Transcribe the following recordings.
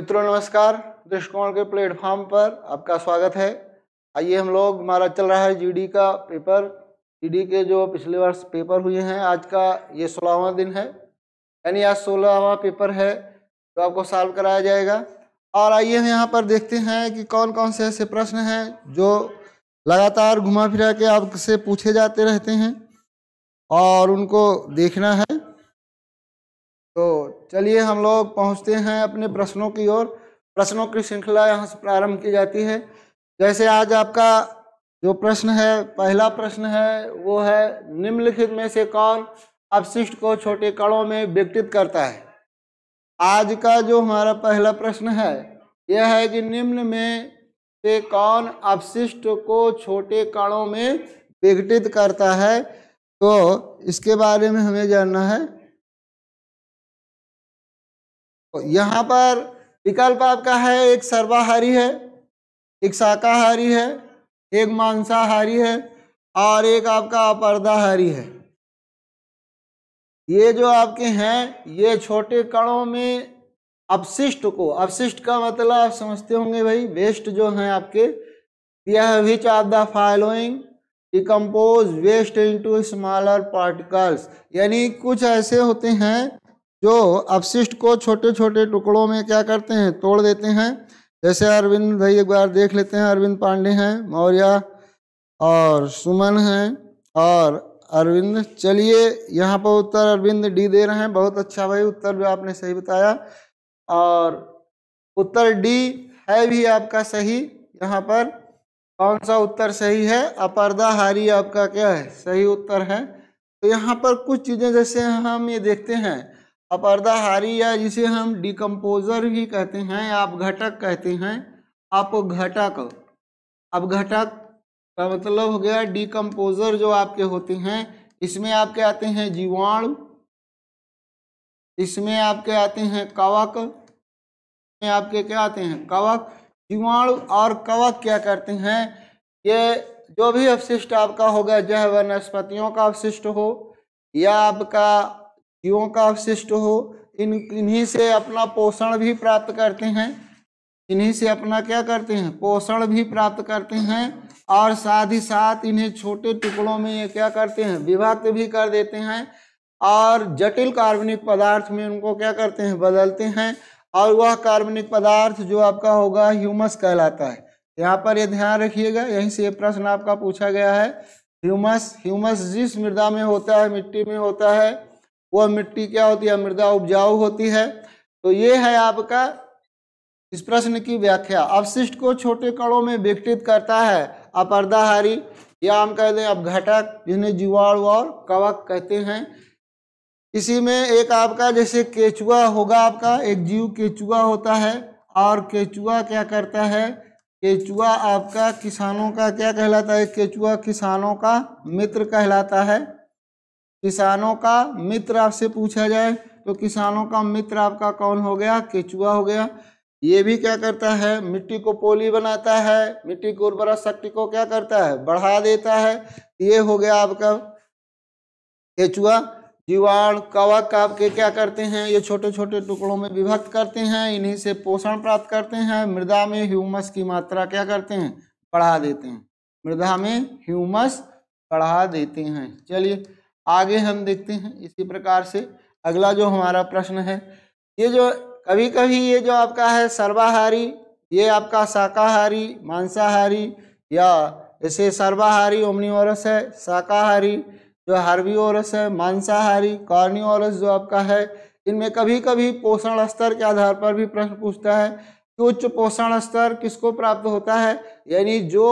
मित्रों नमस्कार दृष्टिकोण के प्लेटफॉर्म पर आपका स्वागत है आइए हम लोग हमारा चल रहा है जीडी का पेपर जीडी के जो पिछले वर्ष पेपर हुए हैं आज का ये सोलहवा दिन है यानी आज सोलहवा पेपर है जो तो आपको सॉल्व कराया जाएगा और आइए हम यहाँ पर देखते हैं कि कौन कौन से ऐसे प्रश्न हैं जो लगातार घुमा फिरा के आपसे पूछे जाते रहते हैं और उनको देखना है तो चलिए हम लोग पहुंचते हैं अपने प्रश्नों की ओर प्रश्नों की श्रृंखला यहाँ से प्रारंभ की जाती है जैसे आज आपका जो प्रश्न है पहला प्रश्न है वो है निम्नलिखित में से कौन अपशिष्ट को छोटे कणों में व्यक्तित करता है आज का जो हमारा पहला प्रश्न है यह है कि निम्न में से कौन अपशिष्ट को छोटे कणों में विघटित करता है तो इसके बारे में हमें जानना है तो यहाँ पर विकल्प आपका है एक सर्वाहारी है एक शाकाहारी है एक मांसाहारी है और एक आपका अपर्दाहारी है ये जो आपके हैं ये छोटे कणों में अपशिष्ट को अपशिष्ट का मतलब आप समझते होंगे भाई वेस्ट जो हैं आपके यह which are the following decompose waste into smaller particles यानी कुछ ऐसे होते हैं जो अपशिष्ट को छोटे छोटे टुकड़ों में क्या करते हैं तोड़ देते हैं जैसे अरविंद भाई एक बार देख लेते हैं अरविंद पांडे हैं मौर्य और सुमन हैं और अरविंद चलिए यहाँ पर उत्तर अरविंद डी दे रहे हैं बहुत अच्छा भाई उत्तर जो आपने सही बताया और उत्तर डी है भी आपका सही यहाँ पर कौन सा उत्तर सही है हारी आपका क्या है सही उत्तर है तो यहाँ पर कुछ चीज़ें जैसे हम ये देखते हैं अपर्दाहारी या जिसे हम डिकम्पोजर भी कहते हैं या अपघटक कहते हैं अपघटक अपघटक का मतलब हो गया डिकम्पोजर जो आपके होते हैं इसमें आपके आते हैं जीवाणु इसमें आपके आते हैं कवक में आपके क्या आते हैं कवक जीवाणु और कवक क्या करते हैं ये जो भी अवशिष्ट आपका होगा जह वनस्पतियों का अवशिष्ट हो या आपका जीवों का अवशिष्ट हो इन इन्हीं से अपना पोषण भी प्राप्त करते हैं इन्हीं से अपना क्या करते हैं पोषण भी प्राप्त करते हैं और साथ ही साथ इन्हें छोटे टुकड़ों में ये क्या करते हैं विभक्त भी कर देते हैं और जटिल कार्बनिक पदार्थ में उनको क्या करते हैं बदलते हैं और वह कार्बनिक पदार्थ जो आपका होगा ह्यूमस कहलाता है यहाँ पर ये ध्यान रखिएगा यहीं से प्रश्न आपका पूछा गया है ह्यूमस ह्यूमस जिस मृदा में होता है मिट्टी में होता है वह मिट्टी क्या होती है मृदा उपजाऊ होती है तो ये है आपका इस प्रश्न की व्याख्या अवशिष्ट को छोटे कणों में विकटित करता है अपर्दाहारी या हम कह दें घटक जिन्हें जीवाणु और कवक कहते हैं इसी में एक आपका जैसे केचुआ होगा आपका एक जीव केचुआ होता है और केचुआ क्या करता है केचुआ आपका किसानों का क्या कहलाता है केचुआ किसानों का मित्र कहलाता है किसानों का मित्र आपसे पूछा जाए तो किसानों का मित्र आपका कौन हो गया केचुआ हो गया ये भी क्या करता है मिट्टी को पोली बनाता है मिट्टी की उर्वरा शक्ति को क्या करता है बढ़ा देता है ये हो गया आपका केचुआ जीवाण कवक आपके क्या करते हैं ये छोटे छोटे टुकड़ों में विभक्त करते हैं इन्हीं से पोषण प्राप्त करते हैं मृदा में ह्यूमस की मात्रा क्या करते हैं बढ़ा देते हैं मृदा में ह्यूमस बढ़ा देते हैं चलिए आगे हम देखते हैं इसी प्रकार से अगला जो हमारा प्रश्न है ये जो कभी कभी ये जो आपका है सर्वाहारी ये आपका शाकाहारी मांसाहारी या जैसे सर्वाहारी ओमनी है शाकाहारी जो हार्वी है मांसाहारी कॉर्नी जो आपका है इनमें कभी कभी पोषण स्तर के आधार पर भी प्रश्न पूछता है कि उच्च पोषण स्तर किसको प्राप्त होता है यानी जो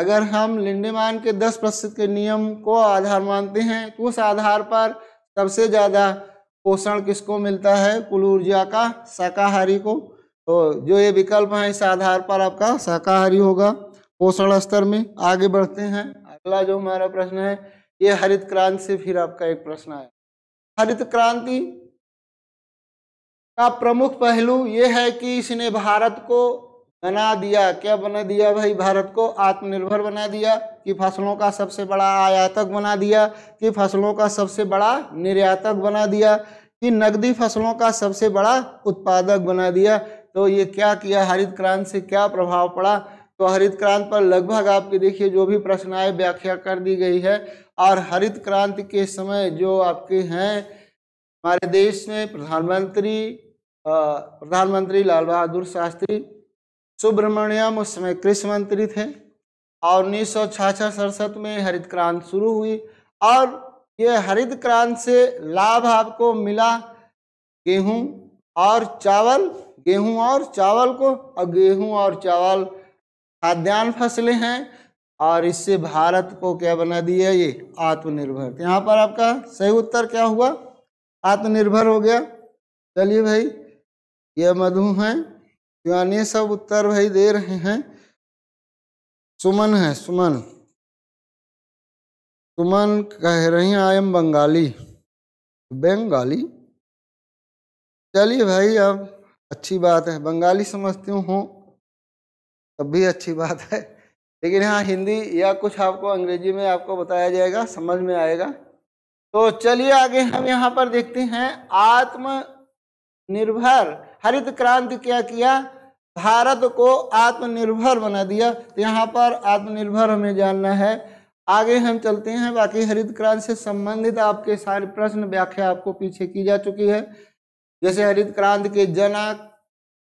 अगर हम लिंडेमान के दस प्रतिशत के नियम को आधार मानते हैं तो उस आधार पर सबसे ज़्यादा पोषण किसको मिलता है कुल ऊर्जा का शाकाहारी को तो जो ये विकल्प हैं इस आधार पर आपका शाकाहारी होगा पोषण स्तर में आगे बढ़ते हैं अगला जो हमारा प्रश्न है ये हरित क्रांति से फिर आपका एक प्रश्न आया हरित क्रांति का प्रमुख पहलू ये है कि इसने भारत को बना दिया क्या बना दिया भाई भारत को आत्मनिर्भर बना दिया कि फसलों का सबसे बड़ा आयातक बना दिया कि फसलों का सबसे बड़ा निर्यातक बना दिया कि नकदी फसलों का सबसे बड़ा उत्पादक बना दिया तो ये क्या किया हरित क्रांति से क्या प्रभाव पड़ा तो हरित क्रांति पर लगभग आपके देखिए जो भी प्रश्न आए व्याख्या कर दी गई है और हरित क्रांति के समय जो आपके हैं हमारे देश में प्रधानमंत्री प्रधानमंत्री लाल बहादुर शास्त्री सुब्रमण्यम उस समय कृषि मंत्री थे और उन्नीस सौ सड़सठ में हरित क्रांति शुरू हुई और ये हरित क्रांति से लाभ आपको मिला गेहूं और चावल गेहूं और चावल को और गेहूं और चावल खाद्यान्न फसलें हैं और इससे भारत को क्या बना दिया ये आत्मनिर्भर तो यहाँ पर आपका सही उत्तर क्या हुआ आत्मनिर्भर हो गया चलिए भाई ये मधु हैं दीवाने सब उत्तर भाई दे रहे हैं सुमन है सुमन सुमन कह रही हैं आई एम बंगाली बंगाली चलिए भाई अब अच्छी बात है बंगाली समझती हूँ तब भी अच्छी बात है लेकिन हाँ हिंदी या कुछ आपको अंग्रेजी में आपको बताया जाएगा समझ में आएगा तो चलिए आगे हम यहाँ पर देखते हैं आत्मनिर्भर हरित क्रांति क्या किया भारत को आत्मनिर्भर बना दिया तो यहाँ पर आत्मनिर्भर हमें जानना है आगे हम चलते हैं बाकी हरित क्रांति से संबंधित आपके सारे प्रश्न व्याख्या आपको पीछे की जा चुकी है जैसे हरित क्रांति के जनक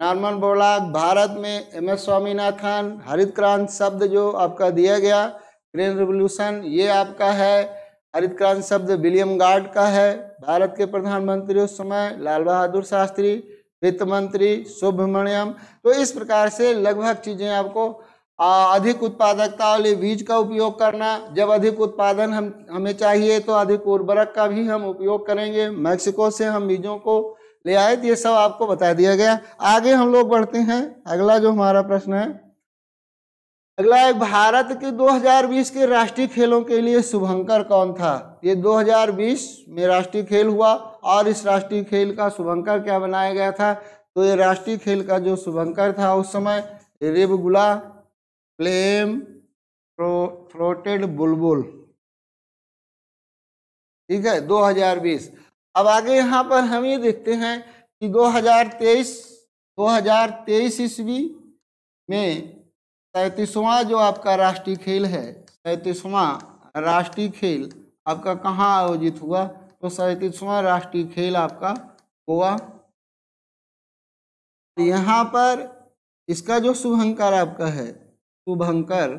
नॉर्मन बोलाक भारत में एम एस स्वामीनाथन हरित क्रांति शब्द जो आपका दिया गया ग्रीन रिवोल्यूशन ये आपका है हरित क्रांति शब्द विलियम गार्ड का है भारत के प्रधानमंत्री उस समय लाल बहादुर शास्त्री वित्त मंत्री सुब्रमण्यम तो इस प्रकार से लगभग चीज़ें आपको अधिक उत्पादकता वाले बीज का उपयोग करना जब अधिक उत्पादन हम हमें चाहिए तो अधिक उर्वरक का भी हम उपयोग करेंगे मैक्सिको से हम बीजों को ले आए तो ये सब आपको बता दिया गया आगे हम लोग बढ़ते हैं अगला जो हमारा प्रश्न है अगला है भारत के 2020 के राष्ट्रीय खेलों के लिए शुभंकर कौन था ये 2020 में राष्ट्रीय खेल हुआ और इस राष्ट्रीय खेल का शुभंकर क्या बनाया गया था तो ये राष्ट्रीय खेल का जो शुभंकर था उस समय रेबगुला फ्लेम थ्रो, थ्रोटेड बुलबुल ठीक है 2020 अब आगे यहाँ पर हम ये देखते हैं कि 2023 2023 ईस्वी में तैतीसवां जो आपका राष्ट्रीय खेल है सैंतीसवां राष्ट्रीय खेल आपका कहाँ आयोजित हुआ तो सैंतीसवां राष्ट्रीय खेल आपका गोवा यहाँ पर इसका जो शुभंकर आपका है शुभंकर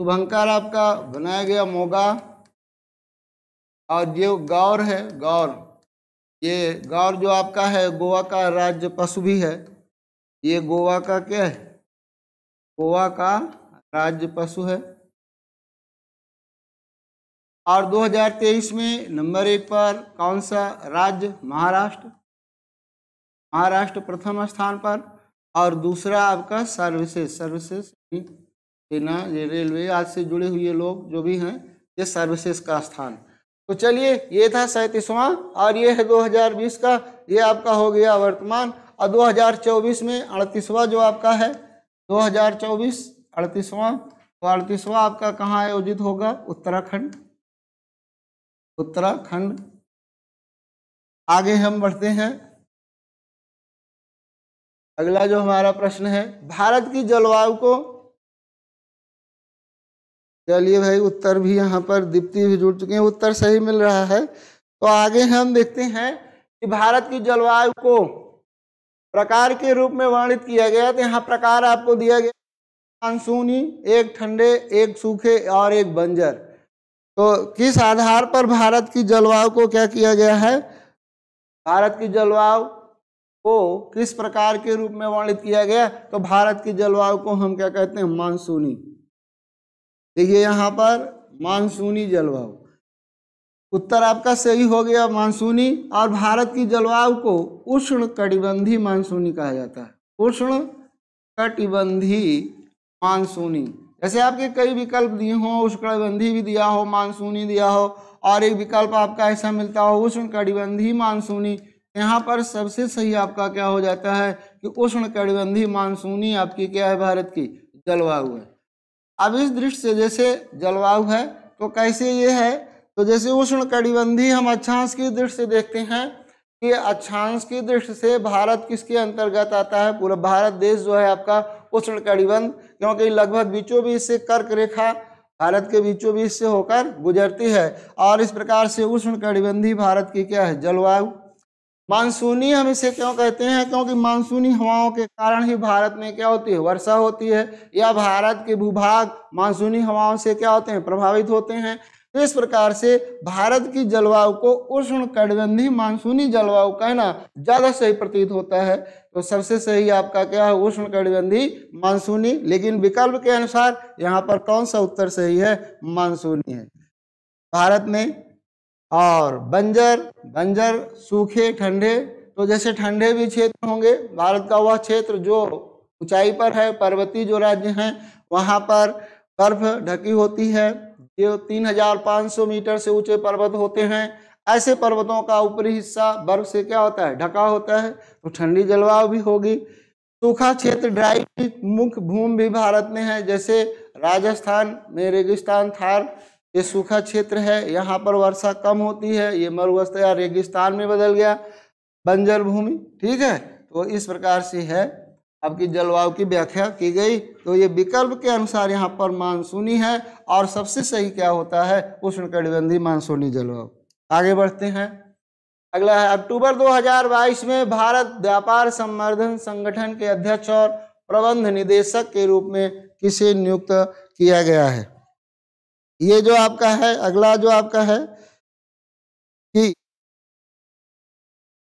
शुभंकर आपका बनाया गया मोगा और जो गौर है गौर ये गौर जो आपका है गोवा का राज्य पशु भी है ये गोवा का क्या है गोवा का राज्य पशु है और 2023 में नंबर एक पर कौन सा राज्य महाराष्ट्र महाराष्ट्र प्रथम स्थान पर और दूसरा आपका सर्विसेज सर्विसेज सेना ये रेलवे आज से जुड़े हुए लोग जो भी हैं ये सर्विसेज का स्थान तो चलिए ये था सैंतीसवां और ये है 2020 का ये आपका हो गया वर्तमान और 2024 में अड़तीसवा जो आपका है 2024 चौबीस तो अड़तीसवां आपका कहाँ आयोजित होगा उत्तराखंड उत्तराखंड आगे हम बढ़ते हैं अगला जो हमारा प्रश्न है भारत की जलवायु को चलिए भाई उत्तर भी यहाँ पर दीप्ति भी जुड़ चुके हैं उत्तर सही मिल रहा है तो आगे हम देखते हैं कि भारत की जलवायु को प्रकार के रूप में वर्णित किया गया तो यहाँ प्रकार आपको दिया गया मानसूनी एक ठंडे एक सूखे और एक बंजर तो किस आधार पर भारत की जलवायु को क्या किया गया है भारत की जलवायु को किस प्रकार के रूप में वर्णित किया गया तो भारत की जलवायु को हम क्या कहते हैं मानसूनी देखिए यहाँ पर मानसूनी जलवायु उत्तर आपका सही हो गया मानसूनी और भारत की जलवायु को उष्ण कटिबंधी मानसूनी कहा जाता है उष्ण कटिबंधी मानसूनी जैसे आपके कई विकल्प दिए हों उष्णकटिबंधी भी दिया हो मानसूनी दिया हो और एक विकल्प आपका ऐसा मिलता हो उष्ण कटिबंधी मानसूनी यहाँ पर सबसे सही आपका क्या हो जाता है कि उष्ण कटिबंधी मानसूनी आपकी क्या है भारत की जलवायु है अब इस दृष्टि से जैसे जलवायु है तो कैसे ये है तो जैसे उष्ण कटिबंधी हम अक्षांश की दृष्टि से देखते हैं कि अक्षांश की दृष्टि से भारत किसके अंतर्गत आता है पूरा भारत देश जो है आपका उष्ण कटिबंध क्योंकि लगभग बीचों बीच से कर्क रेखा भारत के बीचों बीच से होकर गुजरती है और इस प्रकार से उष्ण कटिबंधी भारत की क्या है जलवायु मानसूनी हम इसे क्यों कहते हैं क्योंकि मानसूनी हवाओं के कारण ही भारत में क्या होती है वर्षा होती है या भारत के भूभाग मानसूनी हवाओं से क्या होते हैं प्रभावित होते हैं तो इस प्रकार से भारत की जलवायु को उष्ण कटबंधी मानसूनी जलवायु कहना ज्यादा सही प्रतीत होता है तो सबसे सही आपका क्या है उष्ण कटबंधी मानसूनी लेकिन विकल्प के अनुसार यहाँ पर कौन सा उत्तर सही है मानसूनी है भारत में और बंजर बंजर सूखे ठंडे तो जैसे ठंडे भी क्षेत्र होंगे भारत का वह क्षेत्र जो ऊंचाई पर है पर्वतीय जो राज्य हैं वहाँ पर बर्फ ढकी होती है ये तीन हजार पाँच सौ मीटर से ऊंचे पर्वत होते हैं ऐसे पर्वतों का ऊपरी हिस्सा बर्फ से क्या होता है ढका होता है तो ठंडी जलवायु भी होगी सूखा क्षेत्र ड्राई मुख्य भूमि भी भारत में है जैसे राजस्थान में रेगिस्तान थार ये सूखा क्षेत्र है यहाँ पर वर्षा कम होती है ये मरुवस्त या रेगिस्तान में बदल गया बंजर भूमि ठीक है तो इस प्रकार से है आपकी जलवायु की व्याख्या की गई तो ये विकल्प के अनुसार यहाँ पर मानसूनी है और सबसे सही क्या होता है उष्णकटिबंधीय मानसूनी जलवायु आगे बढ़ते हैं अगला है अक्टूबर 2022 में भारत व्यापार संवर्धन संगठन के अध्यक्ष और प्रबंध निदेशक के रूप में किसे नियुक्त किया गया है ये जो आपका है अगला जो आपका है कि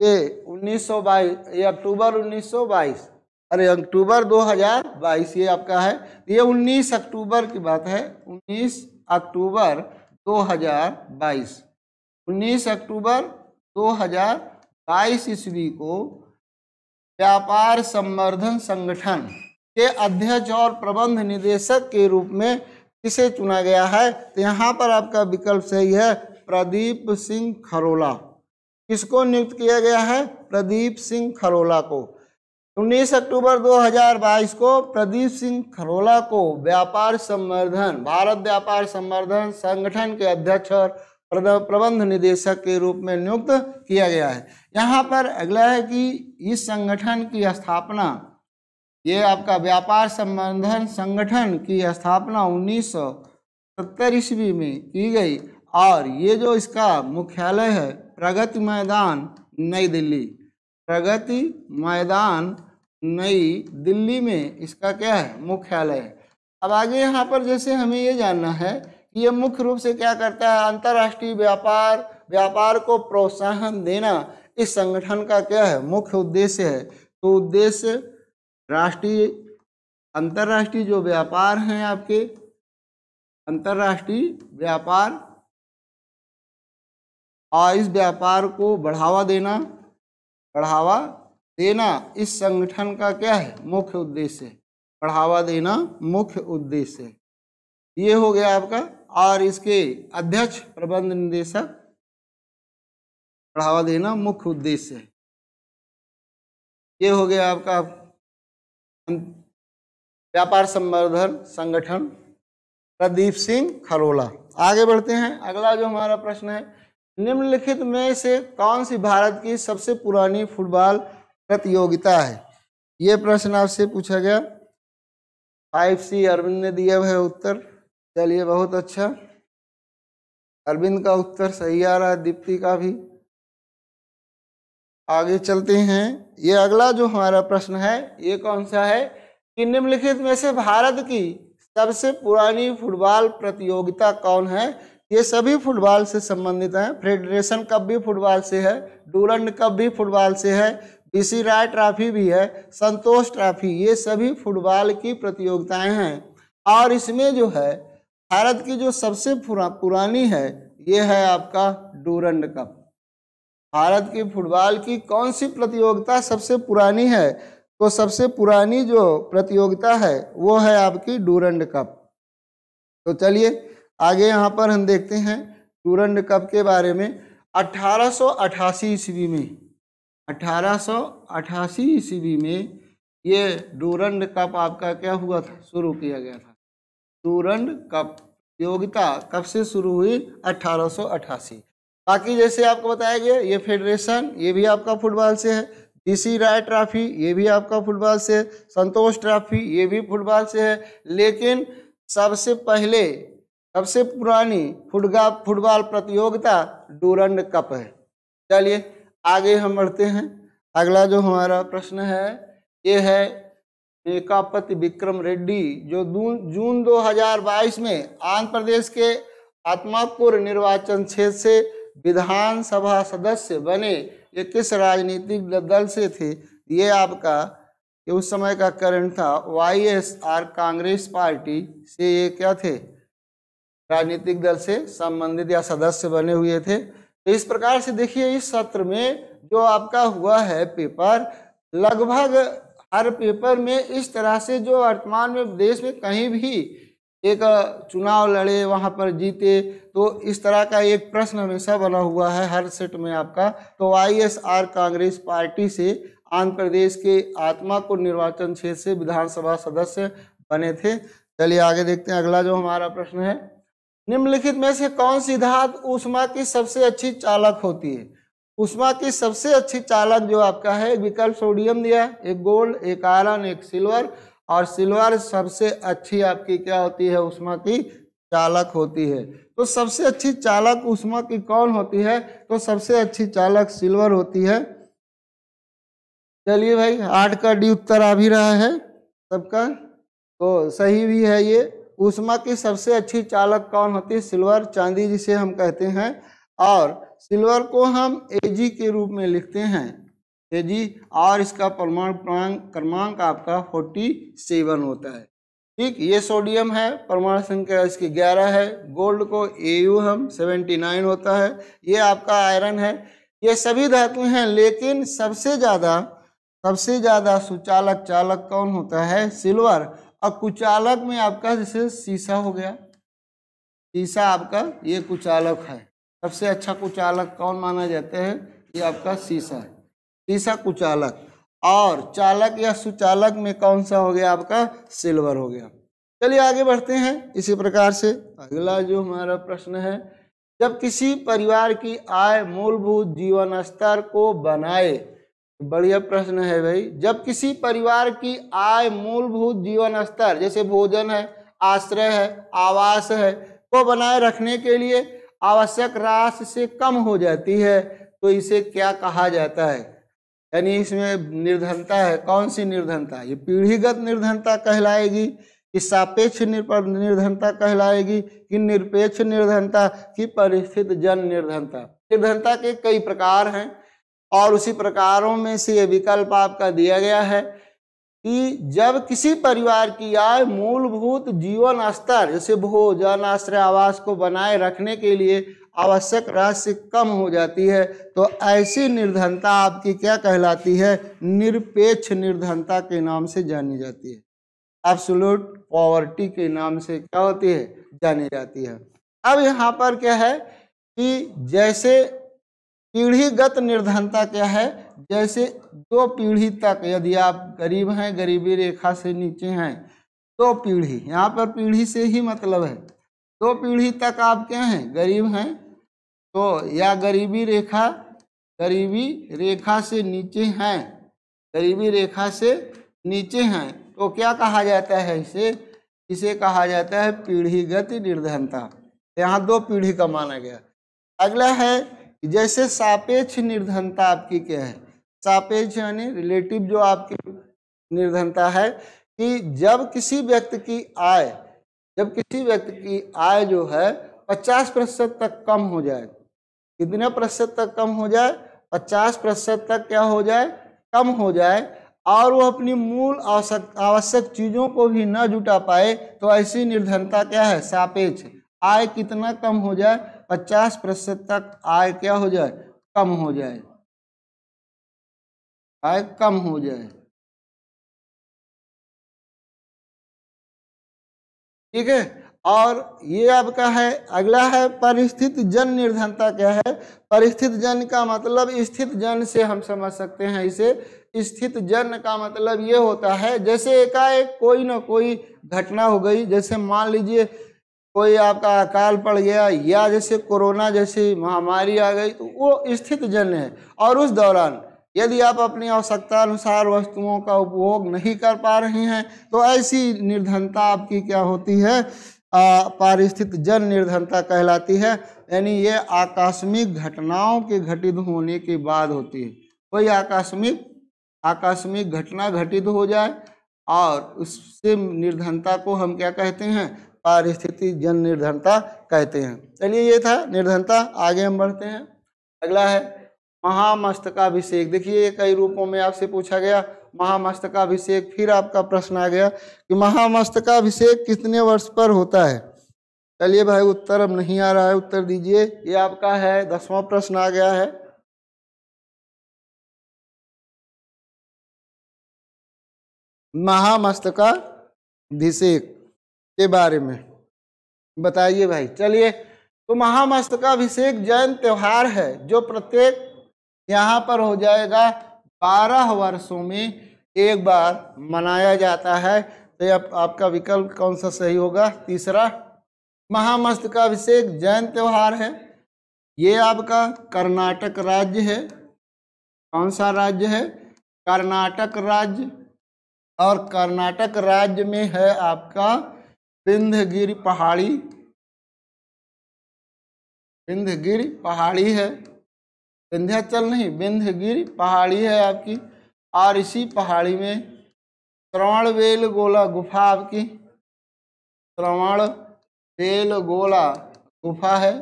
ये 1922 ये अक्टूबर 1922 अरे अक्टूबर 2022 ये आपका है ये 19 अक्टूबर की बात है 19 अक्टूबर 2022 19 अक्टूबर 2022 ईस्वी को व्यापार संवर्धन संगठन के अध्यक्ष और प्रबंध निदेशक के रूप में किसे चुना गया है तो यहाँ पर आपका विकल्प सही है प्रदीप सिंह खरोला किसको नियुक्त किया गया है प्रदीप सिंह खरोला को 19 अक्टूबर 2022 को प्रदीप सिंह खरोला को व्यापार संवर्धन भारत व्यापार संवर्धन संगठन के अध्यक्ष और प्रबंध निदेशक के रूप में नियुक्त किया गया है यहाँ पर अगला है कि इस संगठन की स्थापना ये आपका व्यापार संवर्धन संगठन की स्थापना उन्नीस सौ सत्तर ईस्वी में की गई और ये जो इसका मुख्यालय है प्रगति मैदान नई दिल्ली प्रगति मैदान नई दिल्ली में इसका क्या है मुख्यालय है अब आगे यहाँ पर जैसे हमें ये जानना है कि ये मुख्य रूप से क्या करता है अंतर्राष्ट्रीय व्यापार व्यापार को प्रोत्साहन देना इस संगठन का क्या है मुख्य उद्देश्य है तो उद्देश्य राष्ट्रीय अंतर्राष्ट्रीय जो व्यापार हैं आपके अंतर्राष्ट्रीय व्यापार और इस व्यापार को बढ़ावा देना बढ़ावा देना इस संगठन का क्या है मुख्य उद्देश्य है बढ़ावा देना मुख्य उद्देश्य है ये हो गया आपका और इसके अध्यक्ष प्रबंध निदेशक बढ़ावा देना मुख्य उद्देश्य है ये हो गया आपका व्यापार संवर्धन संगठन प्रदीप सिंह खरोला आगे बढ़ते हैं अगला जो हमारा प्रश्न है निम्नलिखित में से कौन सी भारत की सबसे पुरानी फुटबॉल प्रतियोगिता है ये प्रश्न आपसे पूछा गया फाइव सी अरविंद ने दिया है उत्तर चलिए बहुत अच्छा अरविंद का उत्तर सही आ रहा है दीप्ति का भी आगे चलते हैं ये अगला जो हमारा प्रश्न है ये कौन सा है कि निम्नलिखित में से भारत की सबसे पुरानी फुटबॉल प्रतियोगिता कौन है ये सभी फुटबॉल से संबंधित हैं फेडरेशन कप भी फुटबॉल से है डूरंड कप भी फुटबॉल से है बीसी राय ट्रॉफी भी है संतोष ट्रॉफी ये सभी फुटबॉल की प्रतियोगिताएं हैं और इसमें जो है भारत की जो सबसे पुरा, पुरानी है ये है आपका डूरंड कप भारत की फुटबॉल की कौन सी प्रतियोगिता सबसे पुरानी है तो सबसे पुरानी जो प्रतियोगिता है वो है आपकी डूरंड कप तो चलिए आगे यहाँ पर हम देखते हैं टूरन कप के बारे में 1888 ईस्वी में अठारह ईस्वी में ये डूरंड कप आपका क्या हुआ था शुरू किया गया था डूरंड कप योगिता कब से शुरू हुई 1888 बाकी जैसे आपको बताया गया ये फेडरेशन ये भी आपका फुटबॉल से है डीसी राय ट्रॉफी ये भी आपका फुटबॉल से है संतोष ट्रॉफी ये भी फुटबॉल से है लेकिन सबसे पहले सबसे पुरानी फुटगा फुटबॉल प्रतियोगिता डूरंड कप है चलिए आगे हम बढ़ते हैं अगला जो हमारा प्रश्न है ये है एकापति विक्रम रेड्डी जो जून 2022 में आंध्र प्रदेश के आत्मापुर निर्वाचन क्षेत्र से विधानसभा सदस्य बने ये किस राजनीतिक दल से थे ये आपका ये उस समय का करंट था Y S R Congress party से ये क्या थे राजनीतिक दल से संबंधित या सदस्य बने हुए थे तो इस प्रकार से देखिए इस सत्र में जो आपका हुआ है पेपर लगभग हर पेपर में इस तरह से जो वर्तमान में देश में कहीं भी एक चुनाव लड़े वहाँ पर जीते तो इस तरह का एक प्रश्न हमेशा बना हुआ है हर सेट में आपका तो आर कांग्रेस पार्टी से आंध्र प्रदेश के आत्मा को निर्वाचन क्षेत्र से विधानसभा सदस्य बने थे चलिए आगे देखते हैं अगला जो हमारा प्रश्न है निम्नलिखित में से कौन सी धात उष्मा की सबसे अच्छी चालक होती है उष्मा की सबसे अच्छी चालक जो आपका है विकल्प सोडियम दिया एक गोल्ड एक आयरन एक सिल्वर और सिल्वर सबसे अच्छी आपकी क्या होती है उष्मा की चालक होती है तो सबसे अच्छी चालक उष्मा की कौन होती है तो सबसे अच्छी चालक सिल्वर होती है चलिए भाई आठ का डी उत्तर आ भी रहा है सबका तो सही भी है ये ऊष्मा की सबसे अच्छी चालक कौन होती है सिल्वर चांदी जिसे हम कहते हैं और सिल्वर को हम एजी के रूप में लिखते हैं एजी और इसका परमाणु क्रमांक आपका फोर्टी सेवन होता है ठीक ये सोडियम है परमाणु संख्या इसकी ग्यारह है गोल्ड को ए यू हम सेवेंटी नाइन होता है ये आपका आयरन है ये सभी धातु हैं लेकिन सबसे ज़्यादा सबसे ज़्यादा सुचालक चालक कौन होता है सिल्वर और कुचालक में आपका जैसे शीशा हो गया शीशा आपका ये कुचालक है सबसे अच्छा कुचालक कौन माना जाता है ये आपका शीशा है शीशा कुचालक और चालक या सुचालक में कौन सा हो गया आपका सिल्वर हो गया चलिए आगे बढ़ते हैं इसी प्रकार से अगला जो हमारा प्रश्न है जब किसी परिवार की आय मूलभूत जीवन स्तर को बनाए बढ़िया प्रश्न है भाई जब किसी परिवार की आय मूलभूत जीवन स्तर जैसे भोजन है आश्रय है आवास है को बनाए रखने के लिए आवश्यक राशि से कम हो जाती है तो इसे क्या कहा जाता है यानी इसमें निर्धनता है कौन सी निर्धनता ये पीढ़ीगत निर्धनता कहलाएगी कि सापेक्ष निर्धनता कहलाएगी कि निरपेक्ष निर्धनता की परिस्थित जन निर्धनता निर्धनता के कई प्रकार हैं और उसी प्रकारों में से ये विकल्प आपका दिया गया है कि जब किसी परिवार की आय मूलभूत जीवन स्तर जैसे भोजन आश्रय आवास को बनाए रखने के लिए आवश्यक राशि कम हो जाती है तो ऐसी निर्धनता आपकी क्या कहलाती है निरपेक्ष निर्धनता के नाम से जानी जाती है एब्सोल्यूट पॉवर्टी के नाम से क्या होती है जानी जाती है अब यहाँ पर क्या है कि जैसे पीढ़ीगत निर्धनता क्या है जैसे दो पीढ़ी तक यदि आप गरीब हैं गरीबी रेखा से नीचे हैं दो पीढ़ी यहाँ पर पीढ़ी से ही मतलब है दो पीढ़ी तक आप क्या हैं गरीब हैं तो या गरीबी रेखा गरीबी रेखा से नीचे हैं गरीबी रेखा से नीचे हैं तो क्या कहा जाता है इसे इसे कहा जाता है पीढ़ीगत निर्धनता यहाँ दो पीढ़ी का माना गया अगला है जैसे सापेक्ष निर्धनता आपकी क्या है सापेक्ष यानी रिलेटिव जो आपकी निर्धनता है कि जब किसी व्यक्ति की आय जब किसी व्यक्ति की आय जो है पचास प्रतिशत तक कम हो जाए कितने प्रतिशत तक कम हो जाए पचास प्रतिशत तक क्या हो जाए कम हो जाए और वो अपनी मूल आवश्यक आवश्यक चीज़ों को भी न जुटा पाए तो ऐसी निर्धनता क्या है सापेक्ष आय कितना कम हो जाए पचास प्रतिशत तक आय क्या हो जाए कम हो जाए आय कम हो जाए ठीक है और ये आपका है अगला है परिस्थित जन निर्धनता क्या है परिस्थित जन का मतलब स्थित जन से हम समझ सकते हैं इसे स्थित जन का मतलब ये होता है जैसे एकाएक कोई ना कोई घटना हो गई जैसे मान लीजिए कोई आपका अकाल पड़ गया या जैसे कोरोना जैसी महामारी आ गई तो वो स्थित जन्य है और उस दौरान यदि आप अपनी आवश्यकता अनुसार वस्तुओं का उपभोग नहीं कर पा रहे हैं तो ऐसी निर्धनता आपकी क्या होती है पारिस्थित जन निर्धनता कहलाती है यानी ये आकस्मिक घटनाओं के घटित होने के बाद होती है कोई आकस्मिक आकस्मिक घटना घटित हो जाए और उससे निर्धनता को हम क्या कहते हैं पारिस्थिति जन निर्धनता कहते हैं चलिए ये था निर्धनता आगे हम बढ़ते हैं अगला है महामस्तकाभिषेक देखिए कई रूपों में आपसे पूछा गया महामस्तकाभिषेक फिर आपका प्रश्न आ गया कि महामस्तकाभिषेक कितने वर्ष पर होता है चलिए भाई उत्तर अब नहीं आ रहा है उत्तर दीजिए ये आपका है दसवां प्रश्न आ गया है महामस्तकाभिषेक के बारे में बताइए भाई चलिए तो महामस्तकाभिषेक जैन त्यौहार है जो प्रत्येक यहाँ पर हो जाएगा बारह वर्षों में एक बार मनाया जाता है तो आप, आपका विकल्प कौन सा सही होगा तीसरा महामस्तकाभिषेक जैन त्यौहार है ये आपका कर्नाटक राज्य है कौन सा राज्य है कर्नाटक राज्य और कर्नाटक राज्य में है आपका सिंधगिरी पहाड़ी विंध्यगिरी पहाड़ी है विंध्याचल नहीं विंध्यगिरी पहाड़ी है आपकी और इसी पहाड़ी में श्रवण वेल गोला गुफा आपकी श्रवण बेल गोला गुफा है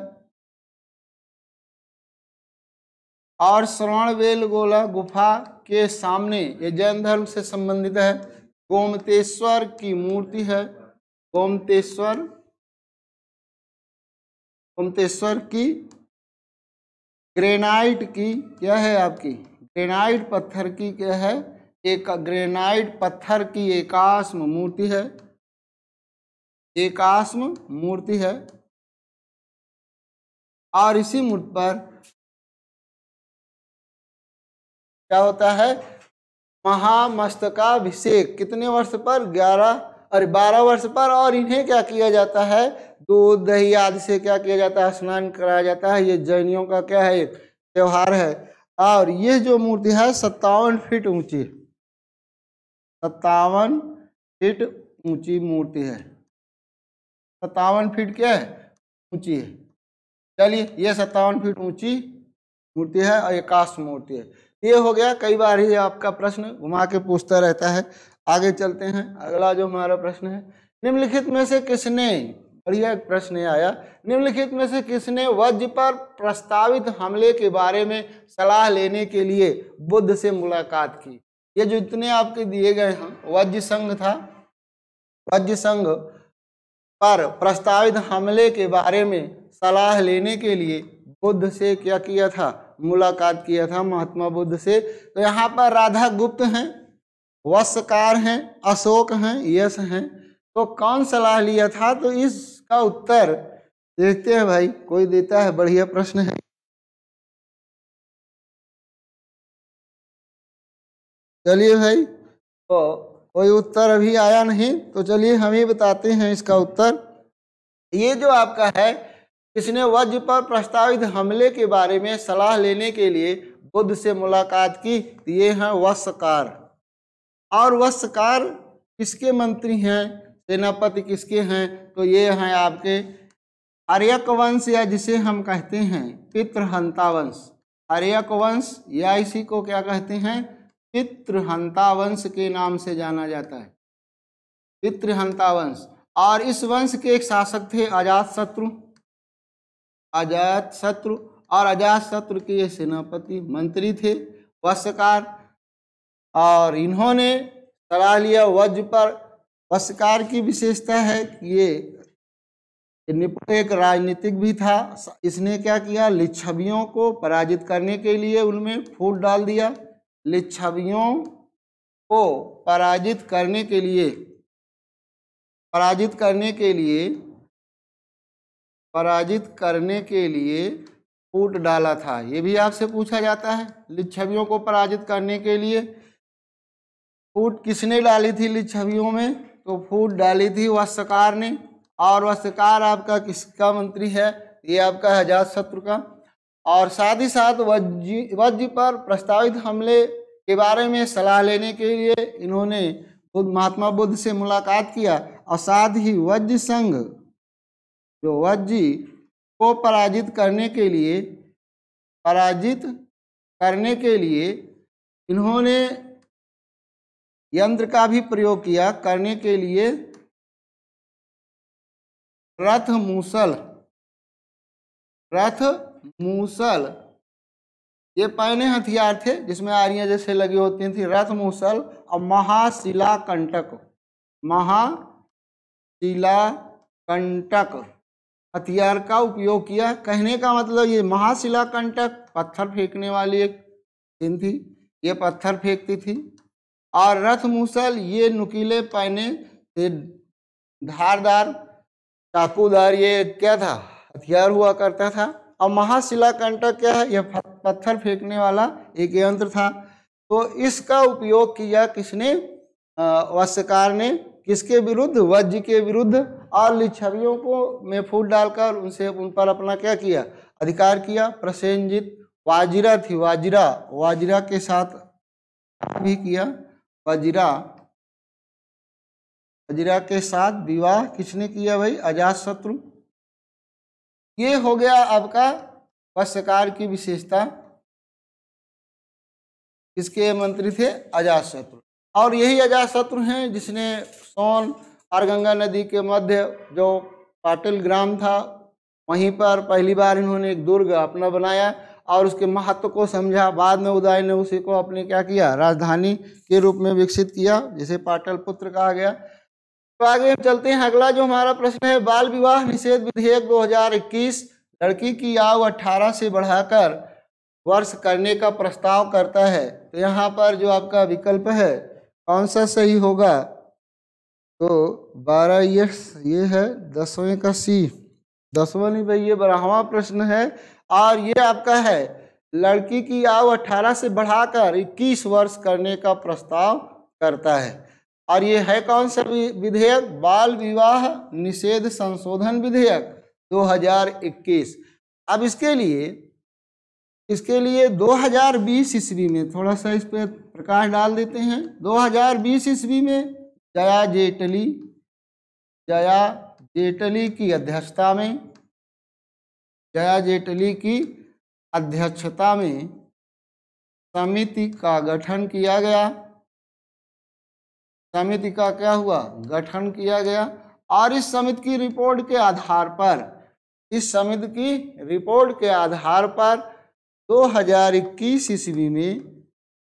और श्रवण वेल गोला गुफा के सामने ये जैन धर्म से संबंधित है गोमतेश्वर की मूर्ति है गोमतेश्वर गोमतेश्वर की ग्रेनाइट की क्या है आपकी ग्रेनाइट पत्थर की क्या है एक ग्रेनाइट पत्थर की एकास्म मूर्ति है एकास्म मूर्ति है और इसी मूर्ति पर क्या होता है महामस्तकाभिषेक कितने वर्ष पर ग्यारह और बारह वर्ष पर और इन्हें क्या किया जाता है दूध दही आदि से क्या किया जाता है स्नान कराया जाता है ये जैनियों का क्या है एक त्यौहार है और ये जो मूर्ति है सत्तावन फीट ऊंची सत्तावन फीट ऊंची मूर्ति है सत्तावन फीट क्या है ऊंची है चलिए ये सत्तावन फीट ऊंची मूर्ति है और ये काश मूर्ति है ये हो गया कई बार ही आपका प्रश्न घुमा के पूछता रहता है आगे चलते हैं अगला जो हमारा प्रश्न है निम्नलिखित में से किसने बढ़िया एक प्रश्न आया निम्नलिखित में से किसने वज्र पर प्रस्तावित हमले के बारे में सलाह लेने के लिए बुद्ध से मुलाकात की ये जो इतने आपके दिए गए हैं वज्र संघ था वज्र संघ पर प्रस्तावित हमले के बारे में सलाह लेने के लिए बुद्ध से क्या किया था मुलाकात किया था महात्मा बुद्ध से तो यहाँ पर राधा गुप्त हैं वस्कार हैं अशोक हैं यश हैं तो कौन सलाह लिया था तो इसका उत्तर देखते हैं भाई कोई देता है बढ़िया प्रश्न है चलिए भाई तो कोई उत्तर अभी आया नहीं तो चलिए हम ही बताते हैं इसका उत्तर ये जो आपका है इसने वज्र पर प्रस्तावित हमले के बारे में सलाह लेने के लिए बुद्ध से मुलाकात की ये हैं वस्कार और वह सरकार किसके मंत्री हैं सेनापति किसके हैं तो ये हैं आपके आर्यक वंश या जिसे हम कहते हैं पितृहंता वंश आर्यक वंश या इसी को क्या कहते हैं पितृहंता वंश के नाम से जाना जाता है पितृहंता वंश और इस वंश के एक शासक थे अजात शत्रु अजात शत्रु और अजात शत्रु के ये सेनापति मंत्री थे वस्कार और इन्होंने सराह लिया वज्र पर वस्कार की विशेषता है कि ये एक राजनीतिक भी था इसने क्या किया लिच्छवियों को पराजित करने के लिए उनमें फूट डाल दिया लिच्छवियों को पराजित करने के लिए पराजित करने के लिए पराजित करने के लिए फूट डाला था ये भी आपसे पूछा जाता है लिच्छवियों को पराजित करने के लिए फूट किसने डाली थी लिच छवियों में तो फूट डाली थी वस्त्रकार ने और वस्त्रकार आपका किसका मंत्री है ये आपका है अजात शत्रु का और साथ ही साथ वज्र वज्र पर प्रस्तावित हमले के बारे में सलाह लेने के लिए इन्होंने बुद्ध महात्मा बुद्ध से मुलाकात किया और साथ ही वज्र संघ जो वज्र को पराजित करने के लिए पराजित करने के लिए इन्होंने यंत्र का भी प्रयोग किया करने के लिए रथ मूसल रथ मूसल ये पहने हथियार थे जिसमें आरिया जैसे लगी होती थी रथ मूसल और महाशिला कंटक महाशिला कंटक हथियार का उपयोग किया कहने का मतलब ये महाशिला कंटक पत्थर फेंकने वाली एक थी ये पत्थर फेंकती थी और रथ मूसल ये नुकीले पहने थे धारदार चाकूदार ये क्या था हथियार हुआ करता था और महाशिला कंटक क्या है यह पत्थर फेंकने वाला एक यंत्र था तो इसका उपयोग किया किसने वस्त्रकार ने किसके विरुद्ध वज्र के विरुद्ध और लिच्छवियों को में फूट डालकर उनसे उन पर अपना क्या किया अधिकार किया प्रसेंजित वाजिरा थी वाजिरा वाजिरा के साथ भी किया पजरा पजरा के साथ विवाह किसने किया भाई अजात शत्रु ये हो गया आपका पश्चकार की विशेषता इसके मंत्री थे अजात शत्रु और यही अजात शत्रु हैं जिसने सोन और गंगा नदी के मध्य जो पाटिल ग्राम था वहीं पर पहली बार इन्होंने एक दुर्ग अपना बनाया और उसके महत्व को समझा बाद में उदय ने उसी को अपने क्या किया राजधानी के रूप में विकसित किया जिसे पाटलपुत्र कहा गया तो आगे चलते हैं अगला जो हमारा प्रश्न है बाल विवाह निषेध विधेयक 2021 लड़की की आयु 18 से बढ़ाकर वर्ष करने का प्रस्ताव करता है तो यहाँ पर जो आपका विकल्प है कौन सा सही होगा तो बारह ये ये है दसवें का सी दसवा नहीं भाई ये बारहवा प्रश्न है और ये आपका है लड़की की आयु 18 से बढ़ाकर 21 वर्ष करने का प्रस्ताव करता है और ये है कौन सा विधेयक बाल विवाह निषेध संशोधन विधेयक 2021 अब इसके लिए इसके लिए 2020 ईस्वी में थोड़ा सा इस पर प्रकाश डाल देते हैं 2020 ईस्वी में जया जेटली जया जेटली की अध्यक्षता में जया जेटली की अध्यक्षता में समिति का गठन किया गया समिति का क्या हुआ गठन किया गया और इस समिति की रिपोर्ट के आधार पर इस समिति की रिपोर्ट के आधार पर 2021 ईस्वी में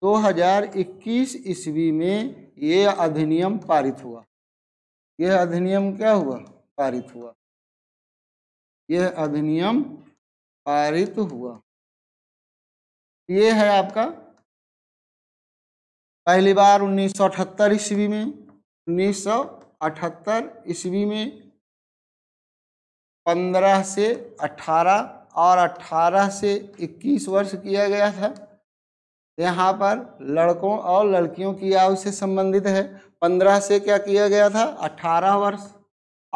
2021 ईस्वी में यह अधिनियम पारित हुआ यह अधिनियम क्या हुआ पारित हुआ यह अधिनियम पारित हुआ यह है आपका पहली बार 1978 ईस्वी में 1978 ईस्वी में 15 से 18 और 18 से 21 वर्ष किया गया था यहाँ पर लड़कों और लड़कियों की आयु से संबंधित है 15 से क्या किया गया था 18 वर्ष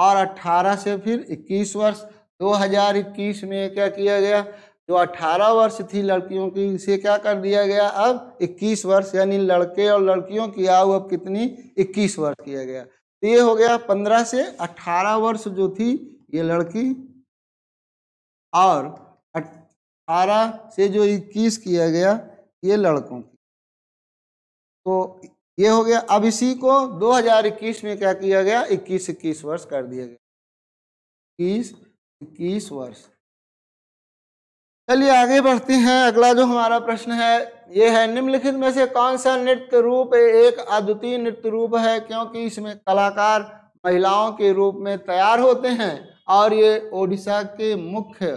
और 18 से फिर 21 वर्ष 2021 में क्या किया गया जो 18 वर्ष थी लड़कियों की इसे क्या कर दिया गया अब 21 वर्ष यानी लड़के और लड़कियों की आयु अब कितनी 21 वर्ष किया गया तो ये हो गया 15 से 18 वर्ष जो थी ये लड़की और 18 से जो 21 किया गया ये लड़कों की तो ये हो गया अब इसी को 2021 में क्या किया गया 21 21 वर्ष कर दिया गया इक्कीस इक्कीस वर्ष चलिए आगे बढ़ते हैं अगला जो हमारा प्रश्न है ये है निम्नलिखित में से कौन सा नृत्य रूप एक अद्वितीय नृत्य रूप है क्योंकि इसमें कलाकार महिलाओं के रूप में तैयार होते हैं और ये ओडिशा के मुख्य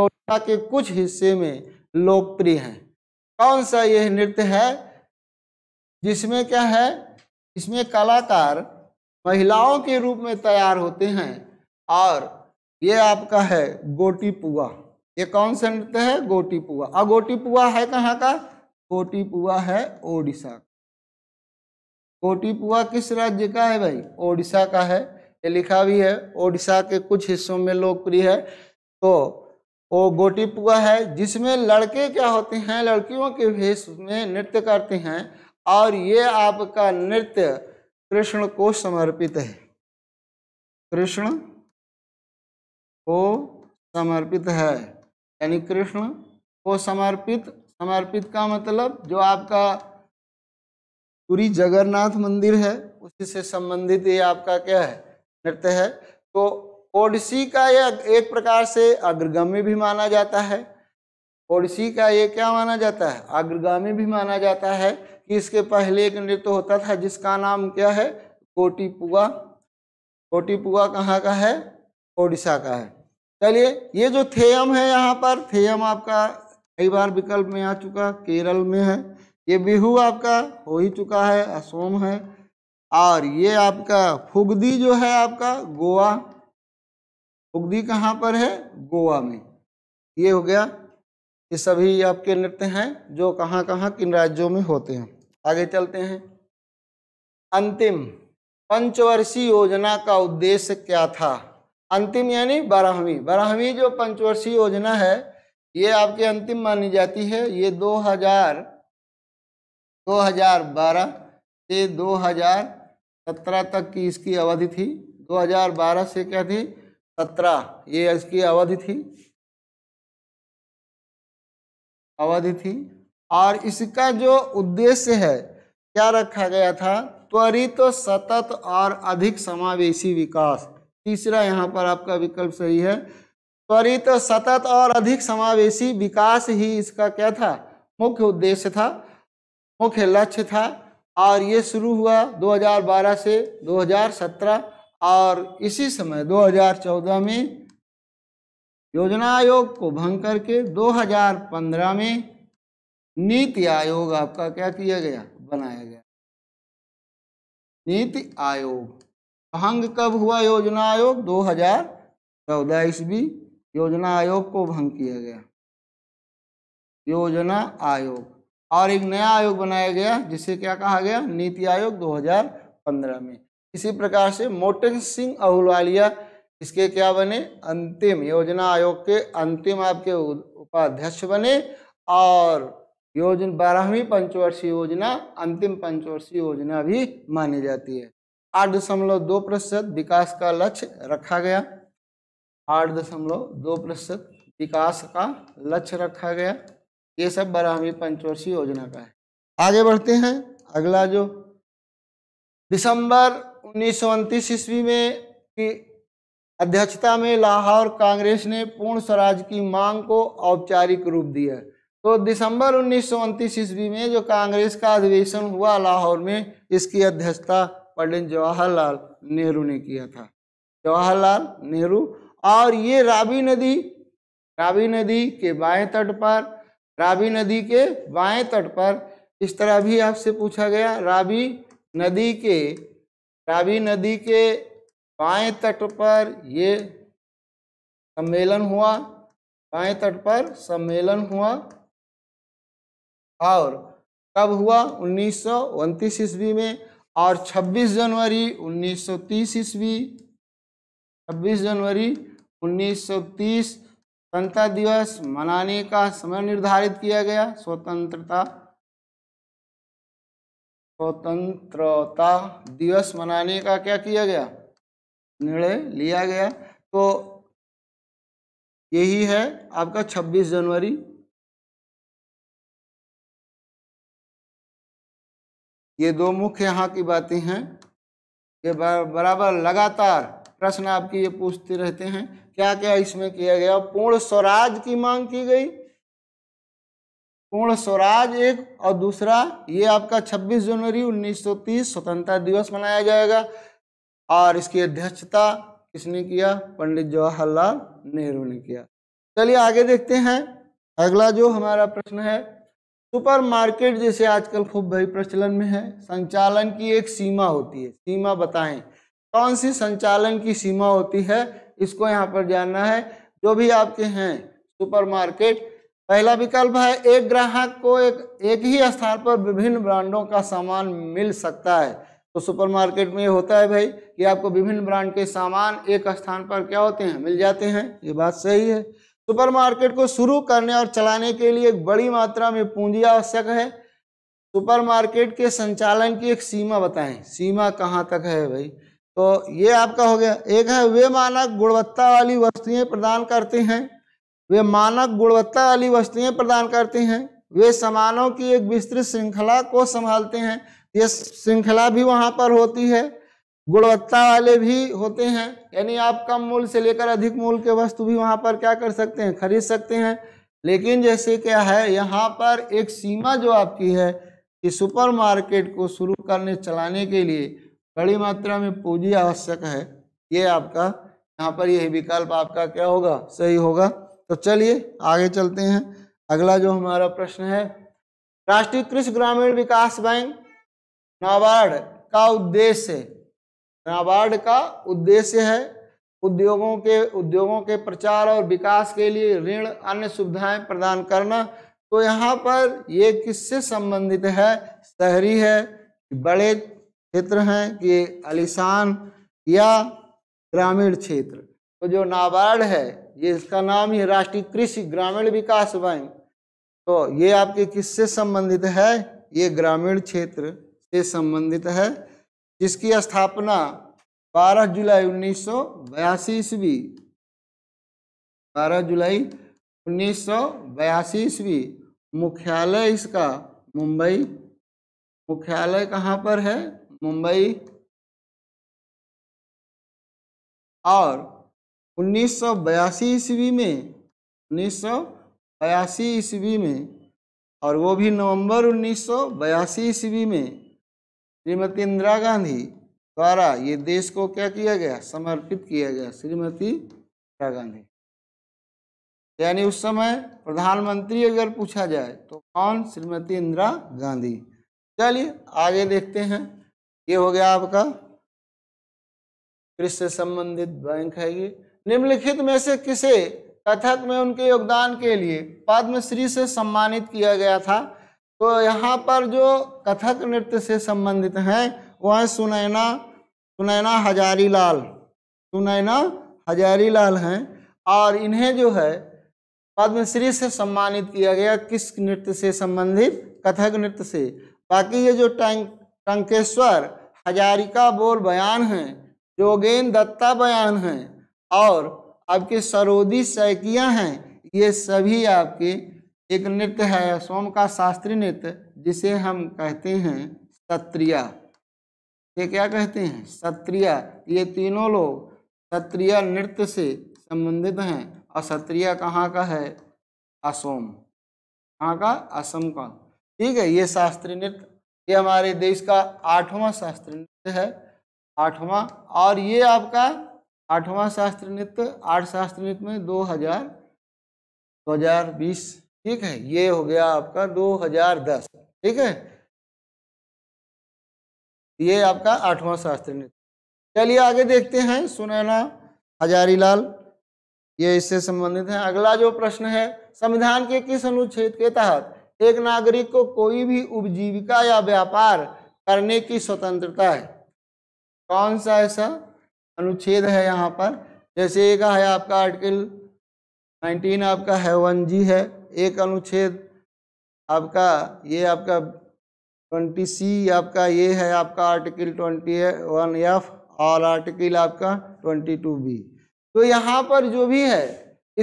ओडिशा के कुछ हिस्से में लोकप्रिय हैं कौन सा यह नृत्य है जिसमें क्या है इसमें कलाकार महिलाओं के रूप में तैयार होते हैं और ये आपका है गोटीपुआ ये कौन सा नृत्य है गोटीपुआ पुआ और है कहाँ का गोटीपुआ है ओडिशा गोटीपुआ किस राज्य का है भाई ओडिशा का है ये लिखा भी है ओडिशा के कुछ हिस्सों में लोकप्रिय है तो वो गोटीपुआ है जिसमें लड़के क्या होते हैं लड़कियों के भेष में नृत्य करते हैं और ये आपका नृत्य कृष्ण को समर्पित है कृष्ण को समर्पित है यानी कृष्ण को समर्पित समर्पित का मतलब जो आपका पूरी जगन्नाथ मंदिर है उसी से संबंधित ये आपका क्या है नृत्य है तो ओडिसी का यह एक प्रकार से अग्रगामी भी माना जाता है ओडिसी का ये क्या माना जाता है अग्रगामी भी माना जाता है कि इसके पहले एक नृत्य होता था जिसका नाम क्या है कोटीपुआ कोटीपुआ कहाँ का है ओडिशा का है चलिए ये जो थेयम है यहाँ पर थेयम आपका कई बार विकल्प में आ चुका केरल में है ये बिहू आपका हो ही चुका है असोम है और ये आपका फुगदी जो है आपका गोवा फुगदी कहाँ पर है गोवा में ये हो गया ये सभी आपके नृत्य हैं जो कहाँ कहाँ किन राज्यों में होते हैं आगे चलते हैं अंतिम पंचवर्षीय योजना का उद्देश्य क्या था अंतिम यानी बारहवीं बारहवीं जो पंचवर्षीय योजना है ये आपकी अंतिम मानी जाती है ये 2000 2012 से 2017 तक की इसकी अवधि थी 2012 से क्या थी 17 ये इसकी अवधि थी अवधि थी और इसका जो उद्देश्य है क्या रखा गया था त्वरित तो सतत और अधिक समावेशी विकास तीसरा यहाँ पर आपका विकल्प सही है त्वरित तो सतत और अधिक समावेशी विकास ही इसका क्या था मुख्य उद्देश्य था मुख्य लक्ष्य था और ये शुरू हुआ 2012 से 2017 और इसी समय 2014 में योजना आयोग को भंग करके 2015 में नीति आयोग आपका क्या किया गया बनाया गया नीति आयोग भंग कब हुआ योजना आयोग 2014 ईस्वी योजना आयोग को भंग किया गया योजना आयोग और एक नया आयोग बनाया गया जिसे क्या कहा गया नीति आयोग 2015 में इसी प्रकार से मोटन सिंह अहुलवालिया इसके क्या बने अंतिम योजना आयोग के अंतिम आपके उपाध्यक्ष बने और योजना बारहवीं पंचवर्षीय योजना अंतिम पंचवर्षीय योजना भी मानी जाती है आठ दशमलव दो प्रतिशत विकास का लक्ष्य रखा गया आठ दशमलव दो प्रतिशत विकास का लक्ष्य रखा गया ये सब बारहवीं पंचवर्षीय योजना का है आगे बढ़ते हैं अगला जो दिसंबर उन्नीस ईस्वी में की अध्यक्षता में लाहौर कांग्रेस ने पूर्ण स्वराज की मांग को औपचारिक रूप दिया तो दिसंबर उन्नीस ईस्वी में जो कांग्रेस का अधिवेशन हुआ लाहौर में इसकी अध्यक्षता पंडित जवाहरलाल नेहरू ने किया था जवाहरलाल नेहरू और ये रावी नदी रावी नदी के बाएं तट पर रावी नदी के बाएं तट पर इस तरह भी आपसे पूछा गया रावी नदी के रावी नदी के बाएं तट पर ये सम्मेलन हुआ बाएं तट पर सम्मेलन हुआ और कब हुआ उन्नीस सौ ईस्वी में और 26 जनवरी 1930 ईस्वी छब्बीस जनवरी 1930 स्वतंत्रता दिवस मनाने का समय निर्धारित किया गया स्वतंत्रता स्वतंत्रता दिवस मनाने का क्या किया गया निर्णय लिया गया तो यही है आपका 26 जनवरी ये दो मुख्य यहाँ की बातें हैं ये बराबर लगातार प्रश्न आपकी ये पूछते रहते हैं क्या क्या इसमें किया गया पूर्ण स्वराज की मांग की गई पूर्ण स्वराज एक और दूसरा ये आपका 26 जनवरी 1930 स्वतंत्रता दिवस मनाया जाएगा और इसकी अध्यक्षता किसने किया पंडित जवाहरलाल नेहरू ने किया चलिए आगे देखते हैं अगला जो हमारा प्रश्न है सुपरमार्केट जैसे आजकल खूब भाई प्रचलन में है संचालन की एक सीमा होती है सीमा बताएं कौन सी संचालन की सीमा होती है इसको यहाँ पर जानना है जो भी आपके हैं सुपरमार्केट पहला विकल्प है एक ग्राहक को एक एक ही स्थान पर विभिन्न ब्रांडों का सामान मिल सकता है तो सुपरमार्केट में ये होता है भाई कि आपको विभिन्न ब्रांड के सामान एक स्थान पर क्या होते हैं मिल जाते हैं ये बात सही है सुपरमार्केट को शुरू करने और चलाने के लिए एक बड़ी मात्रा में पूंजी आवश्यक है सुपरमार्केट के संचालन की एक सीमा बताएं सीमा कहाँ तक है भाई तो ये आपका हो गया एक है वे मानक गुणवत्ता वाली वस्तुएं प्रदान करते हैं वे मानक गुणवत्ता वाली वस्तुएं प्रदान करते हैं वे सामानों की एक विस्तृत श्रृंखला को संभालते हैं ये श्रृंखला भी वहाँ पर होती है गुणवत्ता वाले भी होते हैं यानी आप कम मूल्य से लेकर अधिक मूल्य के वस्तु भी वहाँ पर क्या कर सकते हैं खरीद सकते हैं लेकिन जैसे क्या है यहाँ पर एक सीमा जो आपकी है कि सुपरमार्केट को शुरू करने चलाने के लिए बड़ी मात्रा में पूंजी आवश्यक है ये आपका यहाँ पर यह विकल्प आपका क्या होगा सही होगा तो चलिए आगे चलते हैं अगला जो हमारा प्रश्न है राष्ट्रीय कृषि ग्रामीण विकास बैंक नाबार्ड का उद्देश्य नाबार्ड का उद्देश्य है उद्योगों के उद्योगों के प्रचार और विकास के लिए ऋण अन्य सुविधाएं प्रदान करना तो यहाँ पर ये किससे संबंधित है शहरी है बड़े क्षेत्र हैं कि अलीशान या ग्रामीण क्षेत्र तो जो नाबार्ड है ये इसका नाम ही राष्ट्रीय कृषि ग्रामीण विकास बैंक तो ये आपके किससे संबंधित है ये ग्रामीण क्षेत्र से संबंधित है जिसकी स्थापना 12 जुलाई उन्नीस सौ बयासी ईस्वी बारह जुलाई उन्नीस सौ बयासी ईस्वी मुख्यालय इसका मुंबई मुख्यालय कहाँ पर है मुंबई और उन्नीस सौ बयासी ईस्वी में उन्नीस सौ बयासी ईस्वी में और वो भी नवंबर उन्नीस सौ बयासी ईस्वी में श्रीमती इंदिरा गांधी द्वारा ये देश को क्या किया गया समर्पित किया गया श्रीमती इंदिरा गांधी यानी उस समय प्रधानमंत्री अगर पूछा जाए तो कौन श्रीमती इंदिरा गांधी चलिए आगे देखते हैं ये हो गया आपका कृषि से संबंधित बैंक है ये निम्नलिखित में से किसे कथक में उनके योगदान के लिए पद्मश्री से सम्मानित किया गया था तो यहाँ पर जो कथक नृत्य से संबंधित हैं वह है सुनैना सुनैना हजारी लाल सुनैना हजारी लाल हैं और इन्हें जो है पद्मश्री से सम्मानित किया गया किस नृत्य से संबंधित कथक नृत्य से बाकी ये जो टंक टंकेश्वर हजारिका बोल बयान हैं योगेन दत्ता बयान हैं और आपके सरोदी सैकियाँ हैं ये सभी आपके एक नृत्य है सोम का शास्त्रीय नृत्य जिसे हम कहते हैं सत्रिया ये क्या कहते हैं सत्रिया ये तीनों लोग सत्रिया नृत्य से संबंधित हैं और सत्रिया कहाँ का है असोम कहाँ का असम का ठीक है ये शास्त्रीय नृत्य ये हमारे देश का आठवां शास्त्रीय नृत्य है आठवां और ये आपका आठवां शास्त्रीय नृत्य आठ शास्त्रीय नृत्य में दो हजार दो हजार बीस ठीक है ये हो गया आपका 2010 ठीक है ये आपका आठवां शास्त्रीय नृत्य चलिए आगे देखते हैं सुनैना हजारीलाल ये इससे संबंधित है अगला जो प्रश्न है संविधान के किस अनुच्छेद के तहत एक नागरिक को कोई भी उपजीविका या व्यापार करने की स्वतंत्रता है कौन सा ऐसा अनुच्छेद है यहाँ पर जैसे एक है आपका आर्टिकल 19 आपका है वन जी है एक अनुच्छेद आपका ये आपका ट्वेंटी सी आपका ये है आपका आर्टिकल ट्वेंटी वन एफ और आर्टिकल आपका ट्वेंटी टू बी तो यहाँ पर जो भी है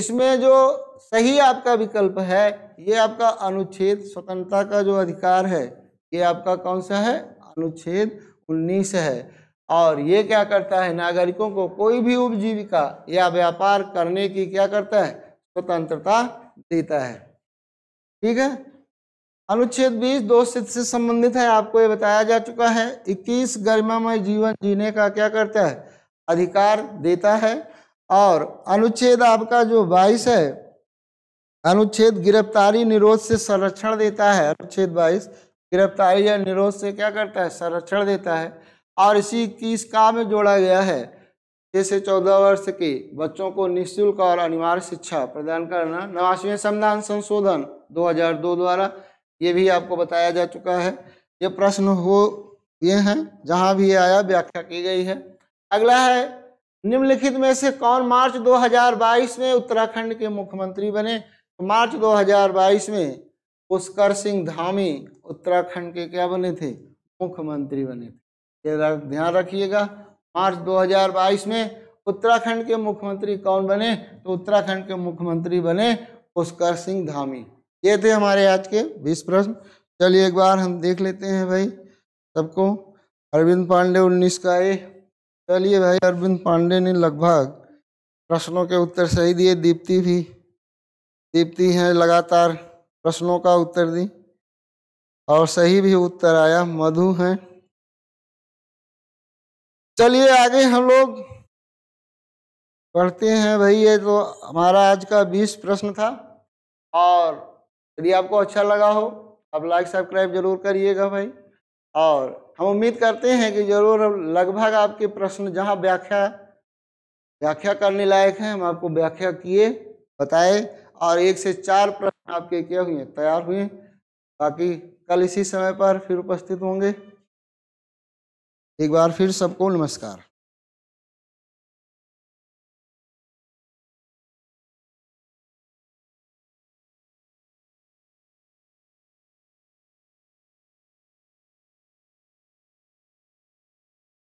इसमें जो सही आपका विकल्प है ये आपका अनुच्छेद स्वतंत्रता का जो अधिकार है ये आपका कौन सा है अनुच्छेद उन्नीस है और ये क्या करता है नागरिकों को कोई भी उपजीविका या व्यापार करने की क्या करता है स्वतंत्रता देता है ठीक है अनुच्छेद 20 दो सिद्ध से संबंधित है आपको ये बताया जा चुका है 21 में जीवन जीने का क्या करता है अधिकार देता है और अनुच्छेद आपका जो 22 है अनुच्छेद गिरफ्तारी निरोध से संरक्षण देता है अनुच्छेद 22 गिरफ्तारी या निरोध से क्या करता है संरक्षण देता है और इसी इक्कीस का में जोड़ा गया है छः से चौदह वर्ष के बच्चों को निःशुल्क और अनिवार्य शिक्षा प्रदान करना नवासीवें संविधान संशोधन 2002 द्वारा ये भी आपको बताया जा चुका है ये प्रश्न हो ये हैं जहाँ भी आया व्याख्या की गई है अगला है निम्नलिखित में से कौन मार्च 2022 में उत्तराखंड के मुख्यमंत्री बने तो मार्च 2022 में पुष्कर सिंह धामी उत्तराखंड के क्या बने थे मुख्यमंत्री बने थे ये ध्यान रखिएगा मार्च 2022 में उत्तराखंड के मुख्यमंत्री कौन बने तो उत्तराखंड के मुख्यमंत्री बने पुष्कर सिंह धामी ये थे हमारे आज के बीस प्रश्न चलिए एक बार हम देख लेते हैं भाई सबको अरविंद पांडे उन्नीस का ए चलिए भाई अरविंद पांडे ने लगभग प्रश्नों के उत्तर सही दिए दीप्ति भी दीप्ति हैं लगातार प्रश्नों का उत्तर दी और सही भी उत्तर आया मधु हैं चलिए आगे हम लोग पढ़ते हैं भाई ये तो हमारा आज का बीस प्रश्न था और यदि आपको अच्छा लगा हो आप लाइक सब्सक्राइब जरूर करिएगा भाई और हम उम्मीद करते हैं कि जरूर लगभग आपके प्रश्न जहां व्याख्या व्याख्या करने लायक हैं हम आपको व्याख्या किए बताए और एक से चार प्रश्न आपके क्या हुए तैयार हुए बाकी कल इसी समय पर फिर उपस्थित होंगे एक बार फिर सबको नमस्कार